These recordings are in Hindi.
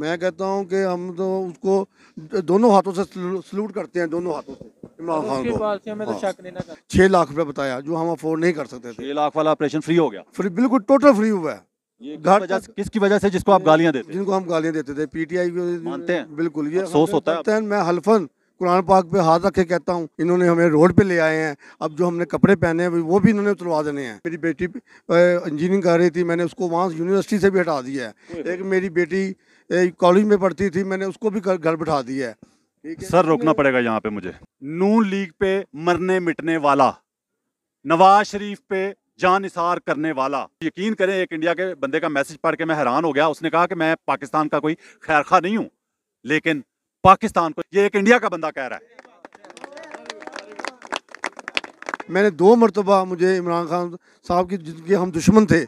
मैं कहता हूँ कि हम तो उसको दोनों हाथों से सल्यूट करते हैं दोनों हाथों से इमरान खान को तो हाँ। छह लाख रुपया बताया जो हम अफोर्ड नहीं कर सकते थे लाख वाला ऑपरेशन फ्री हो गया फ्री बिल्कुल टोटल फ्री हुआ है घर किसकी वजह से जिसको आप गालियां देते जिनको हम गालियां देते थे पीटीआई मानते हैं बिल्कुल ये अफसोस होता है मैं हल्फन कुरान पाक पे हाथ रख के कहता हूँ इन्होंने हमें रोड पे ले आए हैं अब जो हमने कपड़े पहने हैं वो भी इन्होंने उतरवा देने हैं मेरी बेटी इंजीनियरिंग कर रही थी मैंने उसको वहाँ यूनिवर्सिटी से भी हटा दिया है एक मेरी बेटी कॉलेज में पढ़ती थी मैंने उसको भी घर बैठा दिया है सर रोकना पड़ेगा यहाँ पे मुझे नून लीग पे मरने मिटने वाला नवाज शरीफ पे जान इशार करने वाला यकीन करें एक इंडिया के बंदे का मैसेज पढ़ के मैं हैरान हो गया उसने कहा कि मैं पाकिस्तान का कोई खैर खा नहीं हूँ लेकिन पाकिस्तान को ये एक इंडिया का बंदा कह रहा है मैंने दो मरतबा मुझे इमरान खान साहब की जिनके हम दुश्मन थे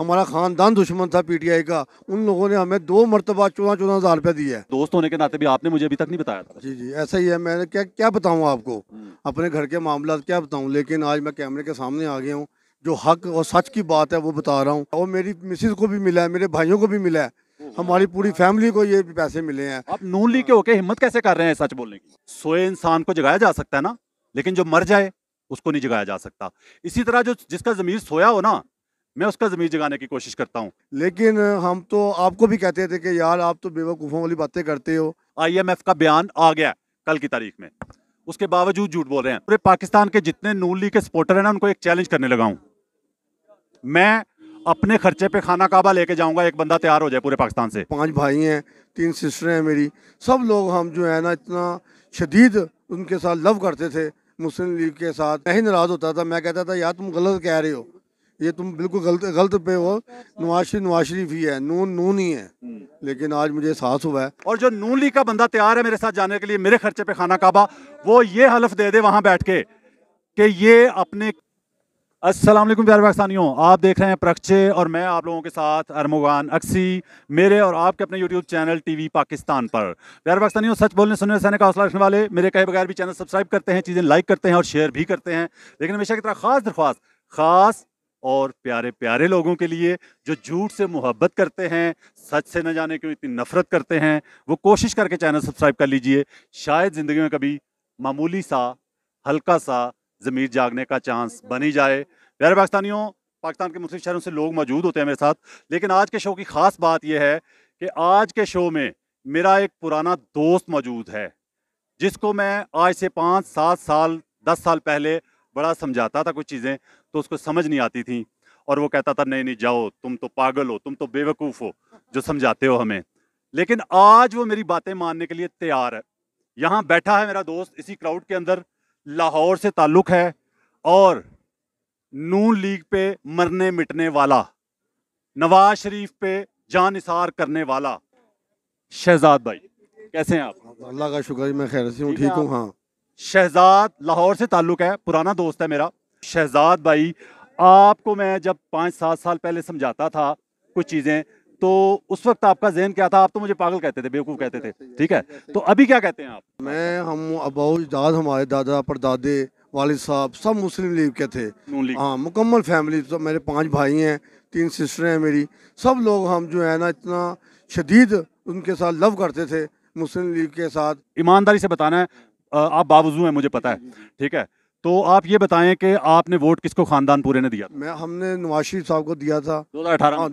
हमारा खानदान दुश्मन था पीटीआई का उन लोगों ने हमें दो मरतबा चौदह चौदह हज़ार रुपया दिया है दोस्त होने के नाते भी आपने मुझे अभी तक नहीं बताया था जी जी ऐसा ही है मैंने क्या क्या बताऊँ आपको हम्म। अपने घर के मामला क्या बताऊँ लेकिन आज मैं कैमरे के सामने आ गया हूँ जो हक और सच की बात है वो बता रहा हूँ और मेरी मिसिस को भी मिला है मेरे भाइयों को भी मिला है हमारी पूरी फैमिली को ये पैसे मिले हैं आप नून ली के होके हिम्मत कैसे कर रहे हैं सच बोलने की सोए इंसान को जगाया जा सकता है ना लेकिन जो मर जाए उसको नहीं जगाया जा सकता इसी तरह जो जिसका जमीर सोया हो ना मैं उसका ज़मीर जगाने की कोशिश करता हूँ लेकिन हम तो आपको भी कहते थे कि यार आप तो बेवकूफ़ों वाली बातें करते हो आई का बयान आ गया कल की तारीख में उसके बावजूद झूठ बोल रहे हैं पूरे पाकिस्तान के जितने नून लीग के सपोर्टर हैं ना उनको एक चैलेंज करने लगा हूँ मैं अपने खर्चे पे खाना काबा लेके जाऊंगा एक बंदा तैयार हो जाए पूरे पाकिस्तान से पांच भाई हैं तीन सिस्टर हैं मेरी सब लोग हम जो है ना इतना शदीद उनके साथ लव करते थे मुस्लिम लीग के साथ मैं ही नाराज़ होता था मैं कहता था यार तुम गलत कह रहे हो ये तुम बिल्कुल गलत गलत पे हो नवाज शरीफ नवाज शरीफ ही है नून नून ही है हम्म। लेकिन आज मुझे एहसास हुआ है और जो नून लीग का बंदा तैयार है मेरे साथ जाने के लिए मेरे खर्चे पे खाना काबा वो ये हलफ दे दे वहाँ बैठ के कि ये अपने अस्सलाम वालेकुम प्यारे पाकिस्तानियों आप देख रहे हैं प्रक्षे और मैं आप लोगों के साथ अरमोगान अक्सी मेरे और आपके अपने यूट्यूब चैनल टीवी पाकिस्तान पर प्यारे पाकिस्तानियों सच बोलने सुनने सहने का हौसला रखने वाले मेरे कहे बगैर भी चैनल सब्सक्राइब करते हैं चीज़ें लाइक करते हैं और शेयर भी करते हैं लेकिन हमेशा की तरह खास दरख्वास्त खास और प्यारे प्यारे लोगों के लिए जो झूठ से मोहब्बत करते हैं सच से न जाने क्यों इतनी नफरत करते हैं वो कोशिश करके चैनल सब्सक्राइब कर लीजिए शायद ज़िंदगी में कभी मामूली सा हल्का सा ज़मीर जागने का चांस बन ही जाए प्यारे पाकिस्तानियों पाकिस्तान के मुस्लिम शहरों से लोग मौजूद होते हैं मेरे साथ लेकिन आज के शो की ख़ास बात यह है कि आज के शो में मेरा एक पुराना दोस्त मौजूद है जिसको मैं आज से पाँच सात साल दस साल पहले बड़ा समझाता था कुछ चीज़ें तो उसको समझ नहीं आती थी और वो कहता था नहीं नहीं जाओ तुम तो पागल हो तुम तो बेवकूफ़ हो जो समझाते हो हमें लेकिन आज वो मेरी बातें मानने के लिए तैयार है यहाँ बैठा है मेरा दोस्त इसी क्राउड के अंदर लाहौर से ताल्लुक़ है और नून लीग पे मरने मिटने वाला नवाज शरीफ पे जान इसार करने वाला शहजाद भाई कैसे हैं आप अल्लाह का शुक्र मैं खैर से हूँ ठीक हूँ हाँ शहजाद लाहौर से ताल्लुक़ है पुराना दोस्त है मेरा शहजाद भाई आपको मैं जब पाँच सात साल पहले समझाता था कुछ चीज़ें तो उस वक्त आपका जहन क्या था आप तो मुझे पागल कहते थे बेवकूफ़ कहते थे ठीक है तो अभी क्या कहते हैं आप मैं हम अबाउ दाद हमारे दादा परदादे वालिद साहब सब मुस्लिम लीग के थे हाँ मुकम्मल फैमिली तो मेरे पांच भाई हैं तीन सिस्टर हैं मेरी सब लोग हम जो है ना इतना शदीद उनके साथ लव करते थे मुस्लिम लीग के साथ ईमानदारी से बताना है आप बावजू हैं मुझे पता है ठीक है तो आप ये बताएं कि आपने वोट किसको खानदान पूरे ने दिया मैं हमने नवाज शरीफ साहब को दिया था दो हजार अठारह हाँ,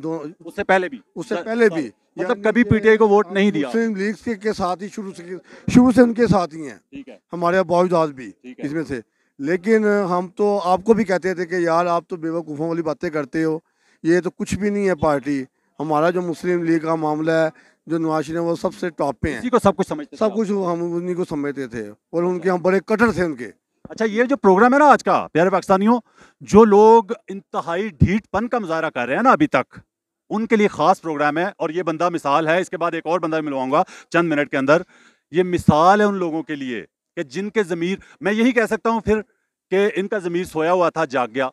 उससे पहले भी उससे पहले भी मतलब कभी पीटीआई को वोट नहीं दिया मुस्लिम लीग के, के साथ ही शुरू से शुरू से उनके साथ ही हैं है। हमारे बाबूजाद भी इसमें से लेकिन हम तो आपको भी कहते थे कि यार आप तो बेवकूफ़ों वाली बातें करते हो ये तो कुछ भी नहीं है पार्टी हमारा जो मुस्लिम लीग का मामला है जो नवाशी ने वो सबसे टॉप पे हैं को सब कुछ समझते सब कुछ हम उन्हीं को समझते थे और अच्छा। उनके हम बड़े कटर थे उनके अच्छा ये जो प्रोग्राम है ना आज का प्यारे पाकिस्तानियों जो लोग इंतहाई ढीठपन का मुजाहरा कर रहे हैं ना अभी तक उनके लिए खास प्रोग्राम है और ये बंदा मिसाल है इसके बाद एक और बंदा मिलवाऊंगा चंद मिनट के अंदर ये मिसाल है उन लोगों के लिए कि जिनके ज़मीर मैं यही कह सकता हूँ फिर कि इनका ज़मीर सोया हुआ था जाग गया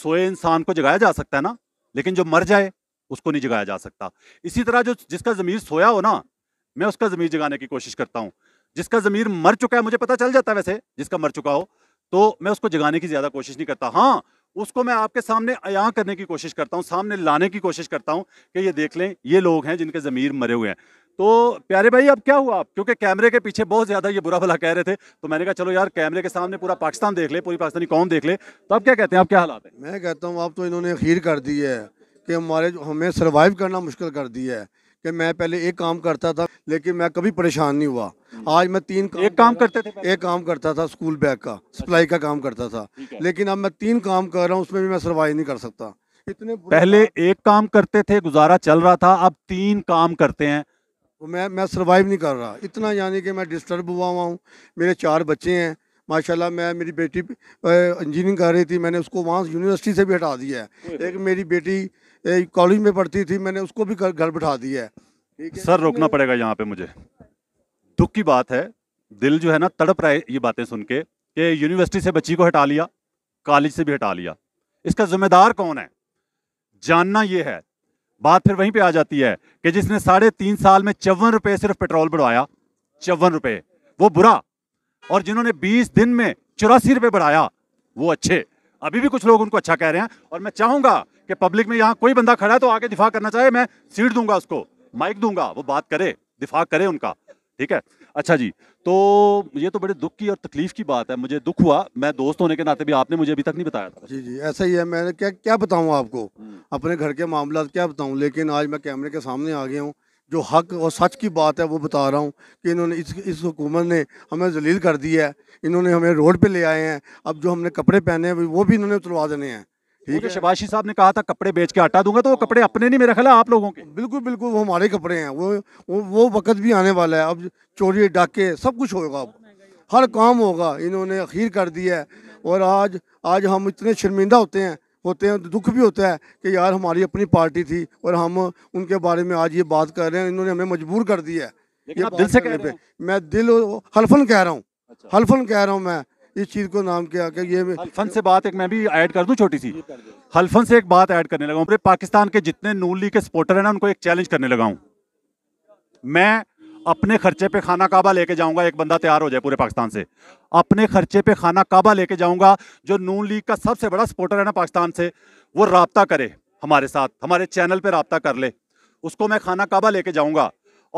सोए इंसान को जगाया जा सकता है ना लेकिन जो मर जाए उसको नहीं जगाया जा सकता इसी तरह जो जिसका ज़मीर सोया हो ना मैं उसका ज़मीर जगाने की कोशिश करता हूँ जिसका ज़मीर मर चुका है मुझे पता चल जाता है वैसे जिसका मर चुका हो तो मैं उसको जगाने की ज़्यादा कोशिश नहीं करता हाँ उसको मैं आपके सामने अया करने की कोशिश करता हूँ सामने लाने की कोशिश करता हूँ कि ये देख लें ये लोग हैं जिनके ज़मीर मरे हुए हैं तो प्यारे भाई अब क्या हुआ आप क्योंकि कैमरे के पीछे बहुत ज़्यादा ये बुरा भला कह रहे थे तो मैंने कहा चलो यार कैमरे के सामने पूरा पाकिस्तान देख ले पूरी पाकिस्तानी कौन देख ले तो आप क्या कहते हैं आप क्या हालात है मैं कहता हूँ आप तो इन्होंने खीर कर दी है कि हमारे हमें सर्वाइव करना मुश्किल कर दिया है कि मैं पहले एक काम करता था लेकिन मैं कभी परेशान नहीं हुआ हम्म। आज मैं तीन काम एक काम करते थे एक काम करता था स्कूल बैग का सप्लाई का काम करता था लेकिन अब मैं तीन काम कर रहा हूँ उसमें भी मैं सर्वाइव नहीं कर सकता इतने पहले एक काम करते थे गुजारा चल रहा था अब तीन काम करते हैं तो मैं मैं सर्वाइव नहीं कर रहा इतना यानी कि मैं डिस्टर्ब हुआ हुआ हूँ मेरे चार बच्चे हैं माशाल्लाह मैं मेरी बेटी इंजीनियरिंग कर रही थी मैंने उसको वहाँ यूनिवर्सिटी से भी हटा दिया है एक मेरी बेटी कॉलेज में पढ़ती थी मैंने उसको भी घर बैठा दिया है सर रोकना पड़ेगा यहाँ पे मुझे दुख की बात है दिल जो है ना तड़प रहा है ये बातें सुन के कि यूनिवर्सिटी से बच्ची को हटा लिया कॉलेज से भी हटा लिया इसका जिम्मेदार कौन है जानना ये है बात फिर वहीं पे आ जाती है कि जिसने साढ़े तीन साल में चौवन रुपये सिर्फ पेट्रोल बढ़वाया चौवन रुपए वो बुरा और जिन्होंने बीस दिन में चौरासी रुपए बढ़ाया वो अच्छे अभी भी कुछ लोग उनको अच्छा कह रहे हैं और मैं चाहूंगा कि पब्लिक में यहाँ कोई बंदा खड़ा है तो आके दिफा करना चाहे मैं सीट दूंगा उसको माइक दूंगा वो बात करे दिफा करे उनका ठीक है अच्छा जी तो ये तो बड़े दुख की और तकलीफ की बात है मुझे दुख हुआ मैं दोस्त होने के नाते भी आपने मुझे अभी तक नहीं बताया था जी जी ऐसा ही है मैंने क्या क्या बताऊँ आपको हम्म। अपने घर के मामला क्या बताऊँ लेकिन आज मैं कैमरे के सामने आ गया हूँ जो हक और सच की बात है वो बता रहा हूँ कि इन्होंने इस इस हुकूमत ने हमें जलील कर दिया है इन्होंने हमें रोड पे ले आए हैं अब जो हमने कपड़े पहने हैं वो भी इन्होंने उतरवा देने हैं ठीक है शबाशी साहब ने कहा था कपड़े बेच के आटा दूंगा तो वो हाँ। कपड़े अपने नहीं मेरा ख्याल आप लोगों के बिल्कुल बिल्कुल वो हमारे कपड़े हैं वो वो वो वक्त भी आने वाला है अब चोरी डाके सब कुछ होगा अब हर काम होगा इन्होंने अखीर कर दिया है और आज आज हम इतने शर्मिंदा होते हैं होते हैं दुख भी होता है कि यार हमारी अपनी पार्टी थी और हम उनके बारे में आज ये बात कर रहे हैं इन्होंने हमें मजबूर कर दिया है ये दिल से मैं दिल हलफन कह रहा हूँ अच्छा। हलफन कह रहा हूँ मैं इस चीज़ को नाम के आके ये हल्फन से बात एक मैं भी ऐड कर दूं छोटी सी हल्फन से एक बात ऐड करने लगा पूरे पाकिस्तान के जितने नून लीग के सपोर्टर हैं ना उनको एक चैलेंज करने लगा हूं मैं अपने खर्चे पे खाना काबा लेके जाऊंगा एक बंदा तैयार हो जाए पूरे पाकिस्तान से अपने खर्चे पे खाना काबा लेके जाऊंगा जो नून लीग का सबसे बड़ा सपोर्टर है ना पाकिस्तान से वो रबता करे हमारे साथ हमारे चैनल पे रबता कर ले उसको मैं खाना काबा लेके जाऊंगा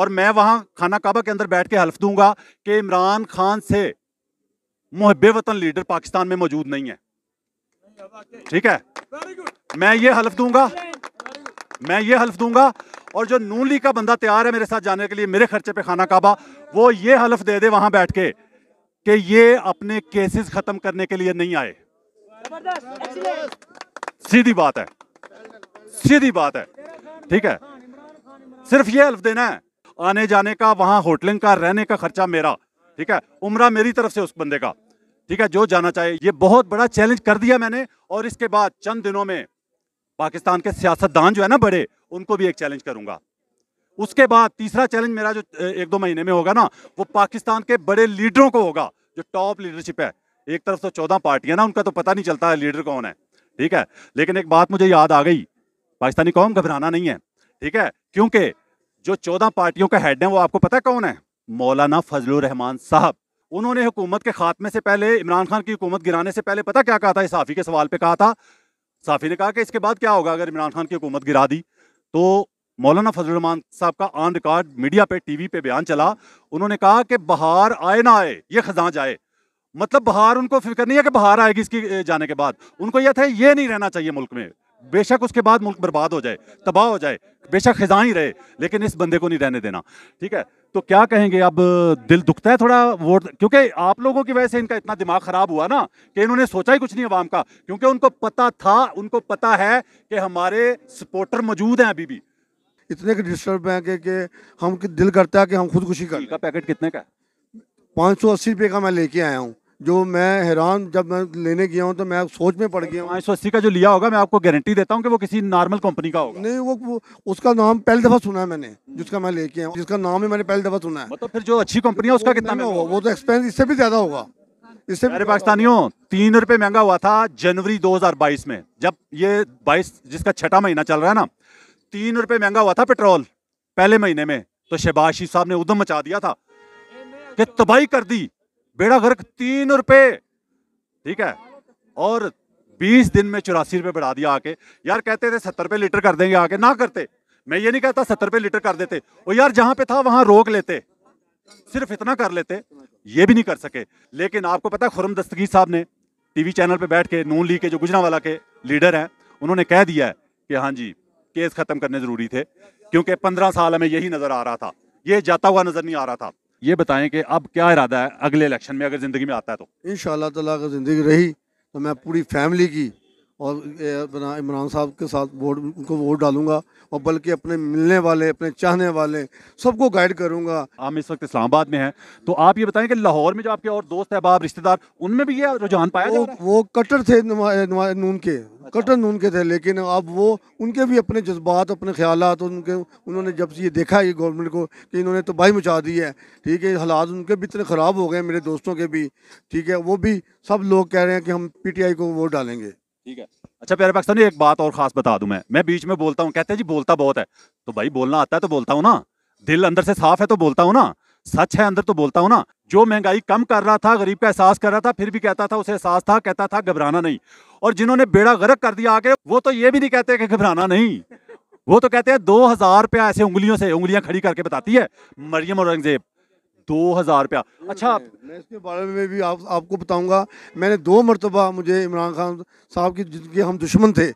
और मैं वहाँ खाना काबा के अंदर बैठ के हल्फ दूंगा कि इमरान खान से मुहब वतन लीडर पाकिस्तान में मौजूद नहीं है ठीक है मैं ये हल्फ दूंगा मैं ये हल्फ दूंगा और जो नून लीग का बंदा तैयार है मेरे साथ जाने के लिए मेरे खर्चे पे खाना काबा वो ये हलफ दे दे वहां बैठ के कि ये अपने केसेस खत्म करने के लिए नहीं आए सीधी बात है सीधी बात है ठीक है सिर्फ ये हल्फ देना है आने जाने का वहां होटलिंग का रहने का खर्चा मेरा ठीक है उम्र मेरी तरफ से उस बंदे का ठीक है जो जाना चाहिए ये बहुत बड़ा चैलेंज कर दिया मैंने और इसके बाद चंद दिनों में पाकिस्तान के सियासतदान जो है ना बड़े उनको भी एक चैलेंज करूंगा उसके बाद तीसरा चैलेंज मेरा जो एक दो महीने में होगा ना वो पाकिस्तान के बड़े लीडरों को होगा जो टॉप लीडरशिप है एक तरफ तो चौदह पार्टियां ना उनका तो पता नहीं चलता है लीडर कौन है ठीक है लेकिन एक बात मुझे याद आ गई पाकिस्तानी कौम घबराना नहीं है ठीक है क्योंकि जो चौदह पार्टियों का हेड है वो आपको पता है कौन है मौलाना फजलुर रहमान साहब उन्होंने हुकूमत के खात्मे से पहले इमरान खान की हुकूमत गिराने से पहले पता क्या कहा था साफ़ी के सवाल पर कहा था साफ़ी ने कहा कि इसके बाद क्या होगा अगर इमरान खान की हुकूमत गिरा दी तो मौलाना फजलरहमान साहब का ऑन रिकॉर्ड मीडिया पे टीवी पे बयान चला उन्होंने कहा कि बहार आए ना आए ये खजा जाए मतलब बहार उनको फिक्र नहीं है कि बहार आएगी इसकी जाने के बाद उनको यह था ये नहीं रहना चाहिए मुल्क में बेशक उसके बाद मुल्क बर्बाद हो जाए तबाह हो जाए बेशक खजा ही रहे लेकिन इस बंदे को नहीं रहने देना ठीक है तो क्या कहेंगे अब दिल दुखता है थोड़ा वोट क्योंकि आप लोगों की वजह से इनका इतना दिमाग खराब हुआ ना कि इन्होंने सोचा ही कुछ नहीं आवाम का क्योंकि उनको पता था उनको पता है कि हमारे सपोर्टर मौजूद हैं अभी भी इतने के डिस्टर्ब हैं कि, कि हम दिल करता है कि हम खुदकुशी कर का पैकेट कितने का पाँच सौ अस्सी रुपये का मैं लेके आया हूँ जो मैं हैरान जब मैं लेने गया हूँ तो मैं सोच में पड़ गया हूँ पाँच सौ अस्सी का जो लिया होगा मैं आपको गारंटी देता हूँ कि वो किसी नॉर्मल कंपनी का होगा नहीं वो, वो उसका नाम पहली दफ़ा सुना है मैंने जिसका मैं लेके आया जिसका नाम ही मैंने पहली दफ़ा सुना है मतलब फिर जो अच्छी कंपनी है उसका कितना होगा वो तो एक्सपेंस इससे भी ज़्यादा होगा इससे मेरे पाकिस्तानियों तीन रुपये महंगा हुआ था जनवरी दो में जब ये बाईस जिसका छठा महीना चल रहा है ना तीन रुपये महंगा हुआ था पेट्रोल पहले महीने में तो शहबाज शरीफ साहब ने उदम मचा दिया था कि तबाही कर दी बेड़ा गर्क तीन रुपए ठीक है और बीस दिन में चौरासी रुपए बढ़ा दिया आके यार कहते थे सत्तर रुपए लीटर कर देंगे आके ना करते मैं ये नहीं कहता सत्तर रुपए लीटर कर देते वो यार जहां पे था वहां रोक लेते सिर्फ इतना कर लेते ये भी नहीं कर सके लेकिन आपको पता है खुरम दस्तगीर साहब ने टीवी चैनल पे बैठ के नून ली के जो गुजरावाला के लीडर हैं उन्होंने कह दिया है कि हाँ जी केस खत्म करने जरूरी थे क्योंकि पंद्रह साल हमें यही नजर आ रहा था ये जाता हुआ नजर नहीं आ रहा था ये बताएं कि अब क्या इरादा है अगले इलेक्शन में अगर ज़िंदगी में आता है तो इन शाह तला अगर ज़िंदगी रही तो मैं पूरी फैमिली की और इमरान साहब के साथ वोट उनको वोट डालूंगा और बल्कि अपने मिलने वाले अपने चाहने वाले सबको गाइड करूंगा हम इस वक्त इस्लामाबाद में हैं तो आप ये बताएं कि लाहौर में जो आपके और दोस्त अहबाब रिश्तेदार उनमें भी ये रुझान पाया वो, वो कट्टर थे नून के अच्छा। कट्टर नून के थे लेकिन अब वो उनके भी अपने जज्बात अपने ख्याल उनके उन्होंने जब से ये देखा ये गवर्नमेंट को कि इन्होंने तबाही मचा दी है ठीक है हालात उनके भी इतने ख़राब हो गए मेरे दोस्तों के भी ठीक है वो भी सब लोग कह रहे हैं कि हम पी को वोट डालेंगे ठीक है अच्छा प्यारे पाकिस्तान एक बात और खास बता दूं मैं मैं बीच में बोलता हूँ कहते हैं जी बोलता बहुत है तो भाई बोलना आता है तो बोलता हूँ ना दिल अंदर से साफ है तो बोलता हूँ ना सच है अंदर तो बोलता हूँ ना जो महंगाई कम कर रहा था गरीब का एहसास कर रहा था फिर भी कहता था उसे एहसास था कहता था घबराना नहीं और जिन्होंने बेड़ा गर्क कर दिया आगे वो तो ये भी नहीं कहते कि घबराना नहीं वो तो कहते हैं दो हजार रुपया ऐसे उंगलियों से उंगलियां खड़ी करके बताती है मरियम औरंगजेब दो हज़ार रुपया अच्छा मैं इसके बारे में भी आप आपको बताऊंगा मैंने दो मरतबा मुझे इमरान खान साहब की जिनके हम दुश्मन थे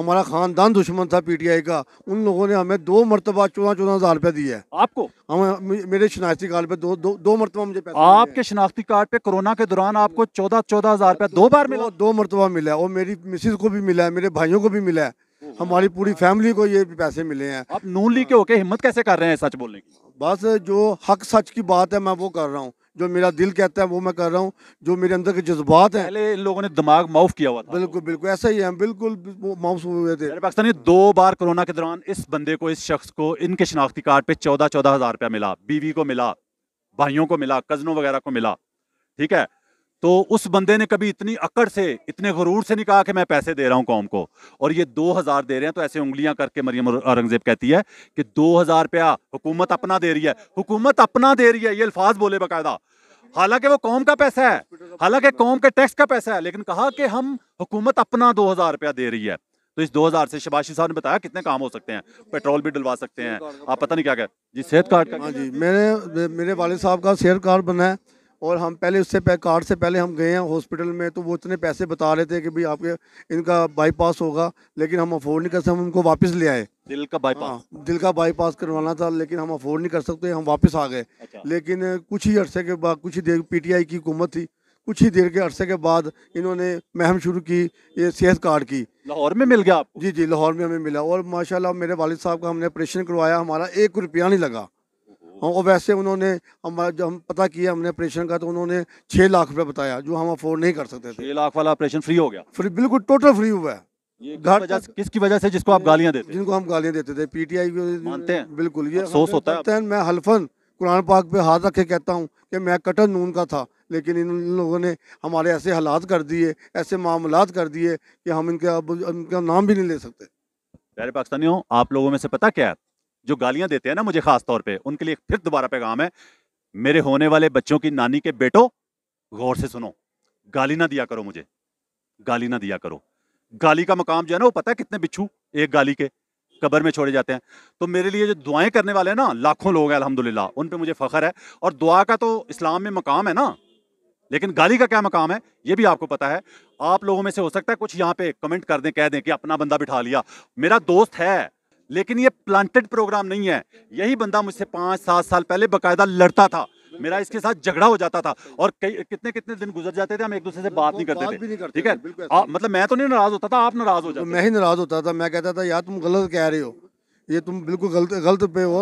हमारा खानदान दुश्मन था पीटीआई का उन लोगों ने हमें दो मरतबा चौदह चौदह हज़ार रुपया दिया है आपको हमें मेरे शनाख्ती कार्ड पे दो दो, दो मरतबा मुझे आपके शनाख्ती कार्ड पे कोरोना के दौरान आपको चौदह चौदह हज़ार रुपया दो बार मिला दो मरतबा मिला है और मेरी मिसिस को भी मिला है मेरे भाइयों को भी मिला है हम्म। हमारी पूरी फैमिली को ये पैसे मिले हैं आप नून लीग के होके हिम्मत कैसे कर रहे हैं सच बोलने की बस जो हक सच की बात है मैं वो कर रहा हूँ जो मेरा दिल कहता है वो मैं कर रहा हूँ जो मेरे अंदर के जज्बात हैं पहले इन लोगों ने दिमाग माउफ किया हुआ था बिल्कुल बिल्कुल ऐसा ही है बिल्कुल माउफ हुए थे पाकिस्तानी दो बार कोरोना के दौरान इस बंदे को इस शख्स को इनके शनाख्ती कार्ड पे चौदह चौदह हज़ार रुपया मिला बीवी को मिला भाइयों को मिला कजनों वगैरह को मिला ठीक है तो उस बंदे ने कभी इतनी अकड़ से इतने गरूर से नहीं कहा कि मैं पैसे दे रहा हूँ कौम को और ये दो हज़ार दे रहे हैं तो ऐसे उंगलियां करके मरियम औरंगजेब कहती है कि दो हज़ार रुपया हुकूमत अपना दे रही है हुकूमत अपना दे रही है ये अल्फाज बोले बाकायदा हालांकि वो कौम का पैसा है हालांकि कौम के टैक्स का पैसा है लेकिन कहा कि हम हुकूमत अपना दो हज़ार रुपया दे रही है तो इस 2000 से शबाशी साहब ने बताया कितने काम हो सकते हैं पेट्रोल भी डलवा सकते हैं आप पता नहीं क्या क्या जी सेहत कार्ड का हाँ जी मेरे मेरे वाले साहब का सेहत कार्ड बना है और हम पहले उससे कार्ड से पहले हम गए हैं हॉस्पिटल में तो वो इतने पैसे बता रहे थे कि भाई आपके इनका बाईपास होगा लेकिन हम अफोर्ड नहीं कर सकते हम उनको वापस ले आए दिल का बाईपास हाँ, दिल का बाईपास करवाना था लेकिन हम अफोर्ड नहीं कर सकते हम वापस आ गए अच्छा। लेकिन कुछ ही अरसे के बाद कुछ ही देर पी टी आई की हुकूमत थी कुछ ही देर के अरसे के बाद इन्होंने महम शुरू की ये सेहत कार्ड की लाहौर में मिल गया जी जी लाहौर में हमें मिला और माशाला मेरे वालद साहब का हमने ऑपरेशन करवाया हमारा एक रुपया नहीं लगा और वैसे उन्होंने हम जब हम पता किया हमने ऑपरेशन का तो उन्होंने छः लाख रुपये बताया जो हम अफोर्ड नहीं कर सकते थे छः लाख वाला ऑपरेशन फ्री हो गया फ्री बिल्कुल टोटल फ्री हुआ है घर किसकी वजह से जिसको आप गालियां देते जिनको हम गालियां देते थे पीटीआई मानते हैं बिल्कुल ये अफसोस होता है मैं हल्फन कुरान पाक पे हाथ रख के कहता हूँ कि मैं कटर नून का था लेकिन इन लोगों ने हमारे ऐसे हालात कर दिए ऐसे मामला कर दिए कि हम इनके अब इनका नाम भी नहीं ले सकते प्यारे पाकिस्तानियों आप लोगों में से पता क्या है जो गालियां देते हैं ना मुझे खास तौर पे उनके लिए फिर दोबारा पैगाम है मेरे होने वाले बच्चों की नानी के बेटो गौर से सुनो गाली ना दिया करो मुझे गाली ना दिया करो गाली का मकाम जो है ना वो पता है कितने बिच्छू एक गाली के कबर में छोड़े जाते हैं तो मेरे लिए जो दुआएं करने वाले हैं ना लाखों लोग हैं अलहमदिल्ला उन पर मुझे फ़ख्र है और दुआ का तो इस्लाम में मकाम है ना लेकिन गाली का क्या मकाम है ये भी आपको पता है आप लोगों में से हो सकता है कुछ यहाँ पे कमेंट कर दें कह दें कि अपना बंदा बिठा लिया मेरा दोस्त है लेकिन ये प्लांटेड प्रोग्राम नहीं है यही बंदा मुझसे पाँच सात साल पहले बाकायदा लड़ता था मेरा इसके साथ झगड़ा हो जाता था और कई कितने कितने दिन गुजर जाते थे हम एक दूसरे से बात नहीं करते थे ठीक है मतलब मैं तो नहीं नाराज होता था आप नाराज हो जाते मैं ही नाराज होता था मैं कहता था यार तुम गलत कह रहे हो ये तुम बिल्कुल गलत गलत पे हो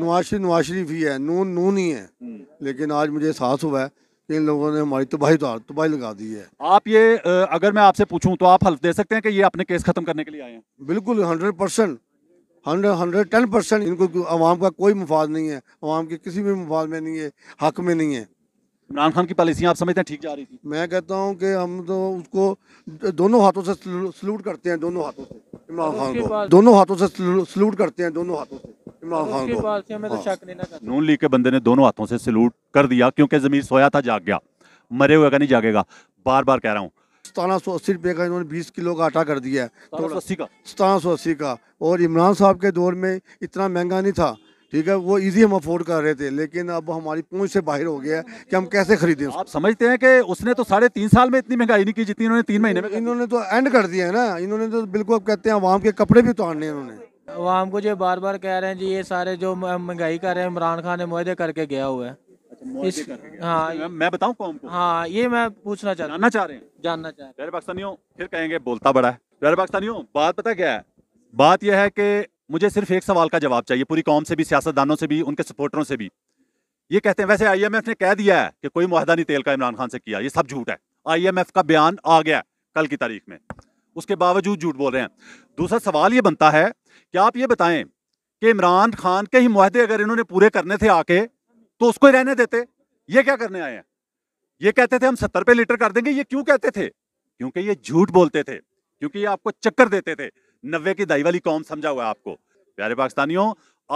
नवाज शरीफ नवाज शरीफ ही है नून नून ही है हम्म। लेकिन आज मुझे एहसास हुआ है कि इन लोगों ने हमारी तबाही तो तबाही लगा दी है आप ये अगर मैं आपसे पूछूं तो आप हल्फ दे सकते हैं कि ये अपने केस खत्म करने के लिए आए हैं बिल्कुल hundred percent hundred hundred ten percent इनको आवाम का कोई मफाद नहीं है आवाम के किसी भी मुफाद में नहीं है हक में नहीं है इमरान खान की पॉलिसियाँ आप समझते हैं ठीक जा रही थी मैं कहता हूँ कि हम तो उसको दोनों हाथों से सलूट करते हैं दोनों हाथों से इमरान खान को दोनों हाथों से सलूट करते हैं दोनों हाथों से इमरान खान को तो हाँ। नून लीग के बंदे ने दोनों हाथों से सलूट कर दिया क्योंकि जमीन सोया था जाग गया मरे हुए का नहीं जागेगा बार बार कह रहा हूँ सतारह सौ अस्सी रुपये का इन्होंने बीस किलो का आटा कर दिया है अस्सी तो का सतारह सौ अस्सी का और इमरान साहब के दौर में इतना महंगा नहीं था ठीक है वो इजी हम अफोर्ड कर रहे थे लेकिन अब हमारी पहुंच से बाहर हो गया है कि हम कैसे खरीदें आप समझते हैं कि उसने तो साढ़े तीन साल में इतनी महंगाई नहीं की जितनी इन्होंने तीन महीने में इन्होंने तो एंड कर दिया है ना इन्होंने तो बिल्कुल अब कहते हैं आवाम के कपड़े भी उतारने इन्होंने आवाम को जो बार बार कह रहे हैं जी ये सारे जो महंगाई कर रहे हैं इमरान खान ने मुहदे करके गया हुआ है इस हाँ मैं बताऊँ कौन को हाँ ये मैं पूछना चाह जानना चाह रहे हैं जानना चाह रहे पाकिस्तानियों फिर कहेंगे बोलता बड़ा है प्यारे पाकिस्तानियों बात पता क्या है बात यह है कि मुझे सिर्फ एक सवाल का जवाब चाहिए पूरी कौम से भी सियासतदानों से भी उनके सपोर्टरों से भी ये कहते हैं वैसे आईएमएफ ने कह दिया है कि कोई माहदा नहीं तेल का इमरान खान से किया ये सब झूठ है आईएमएफ का बयान आ गया कल की तारीख में उसके बावजूद झूठ बोल रहे हैं दूसरा सवाल ये बनता है कि आप ये बताएं कि इमरान खान के ही माहदे अगर इन्होंने पूरे करने थे आके तो उसको ही रहने देते ये क्या करने आए हैं ये कहते थे हम सत्तर रुपये लीटर कर देंगे ये क्यों कहते थे क्योंकि ये झूठ बोलते थे क्योंकि ये आपको चक्कर देते थे नब्बे की दाई वाली कौम समझा हुआ आपको प्यारे पाकिस्तानियों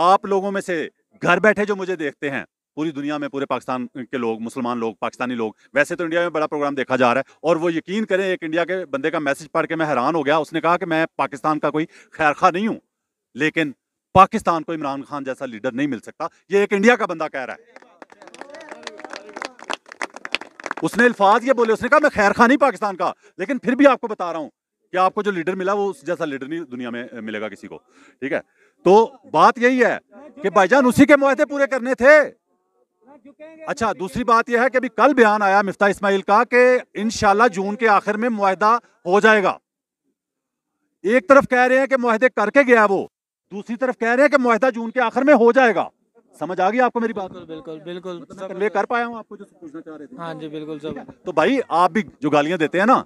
आप लोगों में से घर बैठे जो मुझे देखते हैं पूरी दुनिया में पूरे पाकिस्तान के लोग मुसलमान लोग पाकिस्तानी लोग वैसे तो इंडिया में बड़ा प्रोग्राम देखा जा रहा है और वो यकीन करें एक इंडिया के बंदे का मैसेज पढ़ के मैं हैरान हो गया उसने कहा कि मैं पाकिस्तान का कोई खैरखा नहीं हूँ लेकिन पाकिस्तान को इमरान खान जैसा लीडर नहीं मिल सकता ये एक इंडिया का बंदा कह रहा है उसने अल्फाज ये बोले उसने कहा मैं खैर खानी पाकिस्तान का लेकिन फिर भी आपको बता रहा हूं कि आपको जो लीडर मिला वो उस जैसा लीडर नहीं दुनिया में मिलेगा किसी को ठीक है तो बात यही है कि भाईजान उसी के मुहदे पूरे करने थे अच्छा दूसरी बात यह है कि अभी कल बयान आया मिफ्ता इस्माइल का कि इनशाला जून के आखिर में मुआहदा हो जाएगा एक तरफ कह रहे हैं कि मुहिदे करके गया वो दूसरी तरफ कह रहे हैं कि माहदा जून के आखिर में हो जाएगा समझ आ गई आपको मेरी बात बिल्कुल बिल्कुल तो मैं कर पाया हूँ आपको जो पूछना चाह रहे थे हाँ जी बिल्कुल सब तो भाई आप भी जो गालियाँ देते हैं ना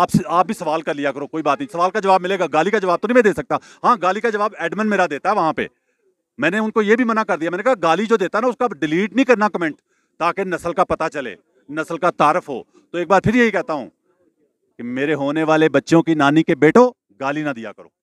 आप आप भी सवाल कर लिया करो कोई बात नहीं सवाल का जवाब मिलेगा गाली का जवाब तो नहीं मैं दे सकता हाँ गाली का जवाब एडमिन मेरा देता है वहां पे मैंने उनको ये भी मना कर दिया मैंने कहा गाली जो देता है ना उसका डिलीट नहीं करना कमेंट ताकि नस्ल का पता चले नस्ल का तारफ हो तो एक बार फिर यही कहता हूँ कि मेरे होने वाले बच्चों की नानी के बेटो गाली ना दिया करो